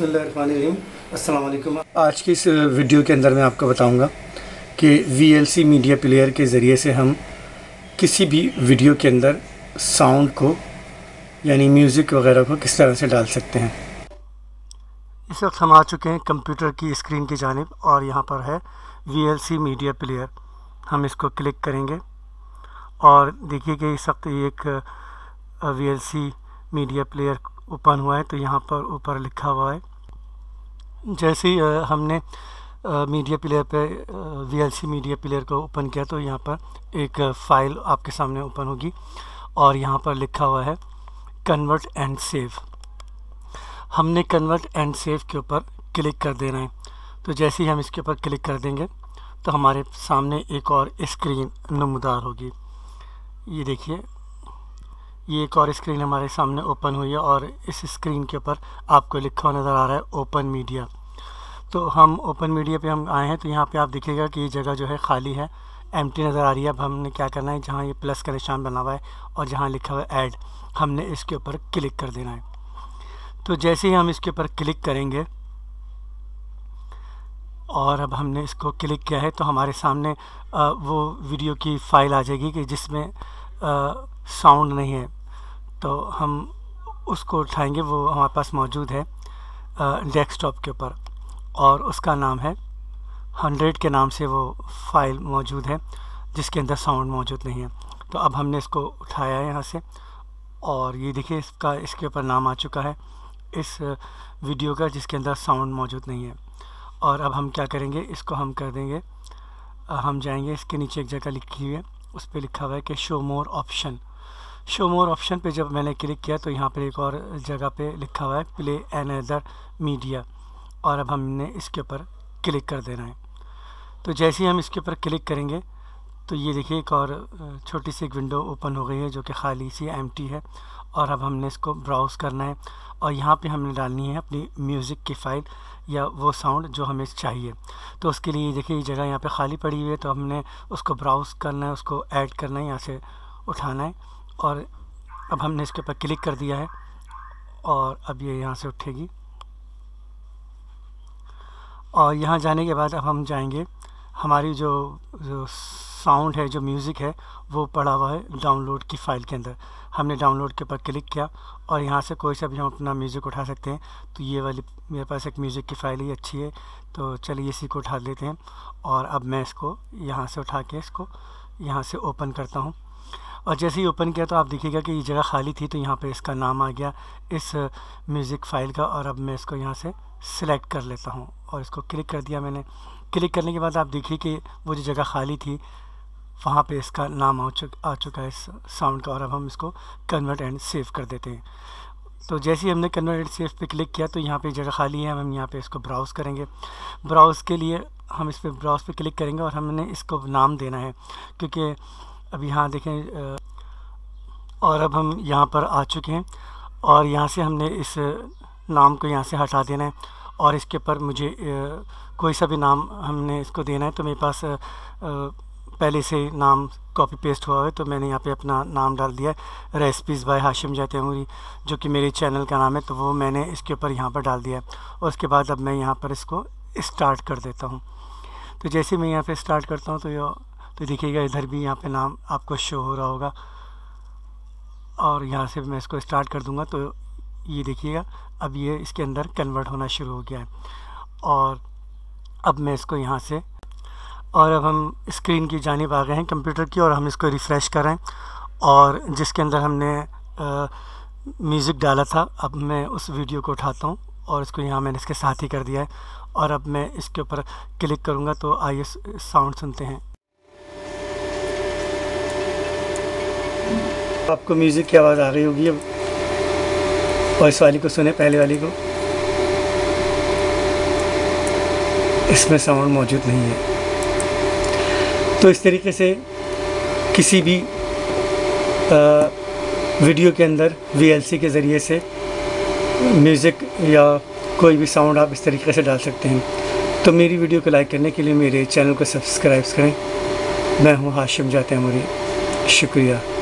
अस्सलाम आज की इस वीडियो के अंदर मैं आपको बताऊंगा कि वी मीडिया प्लेयर के ज़रिए से हम किसी भी वीडियो के अंदर साउंड को यानी म्यूज़िक वगैरह को किस तरह से डाल सकते हैं इस वक्त हम आ चुके हैं कंप्यूटर की स्क्रीन की जानब और यहाँ पर है वी मीडिया प्लेयर हम इसको क्लिक करेंगे और देखिए कि इस वक्त एक वी मीडिया प्लेयर ओपन हुआ है तो यहाँ पर ऊपर लिखा हुआ है जैसे ही हमने मीडिया प्लेयर पे वीएलसी मीडिया प्लेयर को ओपन किया तो यहाँ पर एक फ़ाइल आपके सामने ओपन होगी और यहाँ पर लिखा हुआ है कन्वर्ट एंड सेव हमने कन्वर्ट एंड सेव के ऊपर क्लिक कर देना है तो जैसे ही हम इसके ऊपर क्लिक कर देंगे तो हमारे सामने एक और स्क्रीन नमदार होगी ये देखिए ये एक और स्क्रीन हमारे सामने ओपन हुई है और इस स्क्रीन के ऊपर आपको लिखा हुआ नज़र आ रहा है ओपन मीडिया तो हम ओपन मीडिया पे हम आए हैं तो यहाँ पे आप देखिएगा कि ये जगह जो है खाली है एम नज़र आ रही है अब हमने क्या करना है जहाँ ये प्लस का निशान बना हुआ है और जहाँ लिखा हुआ है ऐड हमने इसके ऊपर क्लिक कर देना है तो जैसे ही हम इसके ऊपर क्लिक करेंगे और अब हमने इसको क्लिक किया है तो हमारे सामने वो वीडियो की फ़ाइल आ जाएगी कि जिसमें साउंड नहीं है तो हम उसको उठाएंगे वो हमारे पास मौजूद है डेस्कटॉप के ऊपर और उसका नाम है हंड्रेड के नाम से वो फाइल मौजूद है जिसके अंदर साउंड मौजूद नहीं है तो अब हमने इसको उठाया है यहाँ से और ये देखिए इसका इसके ऊपर नाम आ चुका है इस वीडियो का जिसके अंदर साउंड मौजूद नहीं है और अब हम क्या करेंगे इसको हम कर देंगे हम जाएंगे इसके नीचे एक जगह लिखी हुई है उस पर लिखा हुआ है कि show more option show more option पे जब मैंने क्लिक किया तो यहाँ पर एक और जगह पे लिखा हुआ है प्ले एन अदर मीडिया और अब हमने इसके ऊपर क्लिक कर देना है तो जैसे ही हम इसके ऊपर क्लिक करेंगे तो ये देखिए एक और छोटी सी एक विंडो ओपन हो गई है जो कि खाली सी एम है और अब हमने इसको ब्राउज़ करना है और यहाँ पे हमने डालनी है अपनी म्यूज़िक की फ़ाइल या वो साउंड जो हमें चाहिए तो उसके लिए देखिए ये जगह यहाँ पे खाली पड़ी हुई है तो हमने उसको ब्राउज़ करना है उसको ऐड करना है यहाँ से उठाना है और अब हमने इसके ऊपर क्लिक कर दिया है और अब ये यहाँ से उठेगी और यहाँ जाने के बाद अब हम जाएंगे हमारी जो, जो साउंड है जो म्यूज़िक है वो पड़ा हुआ है डाउनलोड की फ़ाइल के अंदर हमने डाउनलोड के ऊपर क्लिक किया और यहाँ से कोई सा भी हम अपना म्यूज़िक उठा सकते हैं तो ये वाली मेरे पास एक म्यूज़िक की फ़ाइल ही अच्छी है तो चलिए इसी को उठा लेते हैं और अब मैं इसको यहाँ से उठा के इसको यहाँ से ओपन करता हूँ और जैसे ही ओपन किया तो आप देखिएगा कि ये जगह खाली थी तो यहाँ पे इसका नाम आ गया इस म्यूज़िक फ़ाइल का और अब मैं इसको यहाँ से सिलेक्ट कर लेता हूँ और इसको क्लिक कर दिया मैंने क्लिक करने के बाद आप देखिए कि वो जो जगह खाली थी वहाँ पे इसका नाम आ चुक आ चुका है इस साउंड का और अब हम इसको कन्वर्ट एंड सेव कर देते हैं तो जैसे ही हमने कन्वर्ट एंड सेव पे क्लिक किया तो यहाँ पे जगह खाली है हम यहाँ पे इसको ब्राउज़ करेंगे ब्राउज़ के लिए हम इस पर ब्राउज़ पे क्लिक करेंगे और हमने इसको नाम देना है क्योंकि अब यहाँ देखें और अब हम यहाँ पर आ चुके हैं और यहाँ से हमने इस नाम को यहाँ से हटा देना है और इसके ऊपर मुझे कोई सा भी नाम हमने इसको देना है तो मेरे पास पहले से नाम कॉपी पेस्ट हुआ है तो मैंने यहाँ पे अपना नाम डाल दिया रेसिपीज़ बाय हाशिम जातमूरी जो कि मेरे चैनल का नाम है तो वो मैंने इसके ऊपर यहाँ पर डाल दिया और उसके बाद अब मैं यहाँ पर इसको स्टार्ट कर देता हूँ तो जैसे मैं यहाँ पे स्टार्ट करता हूँ तो ये तो देखिएगा इधर भी यहाँ पे नाम आपको शो हो रहा होगा और यहाँ से मैं इसको स्टार्ट कर दूँगा तो ये देखिएगा अब ये इसके अंदर कन्वर्ट होना शुरू हो गया है और अब मैं इसको यहाँ से और अब हम स्क्रीन की जानब आ गए हैं कंप्यूटर की और हम इसको रिफ़्रेश करें और जिसके अंदर हमने म्यूज़िक डाला था अब मैं उस वीडियो को उठाता हूँ और इसको यहाँ मैंने इसके साथ ही कर दिया है और अब मैं इसके ऊपर क्लिक करूँगा तो आइए साउंड सुनते हैं आपको म्यूज़िक की आवाज़ आ रही होगी अब और इस वाली को सुने पहले वाली को इसमें साउंड मौजूद नहीं है तो इस तरीके से किसी भी आ, वीडियो के अंदर वी के ज़रिए से म्यूज़िक या कोई भी साउंड आप इस तरीके से डाल सकते हैं तो मेरी वीडियो को लाइक करने के लिए मेरे चैनल को सब्सक्राइब करें मैं हूँ हाशिम जाते हैं मुरी शुक्रिया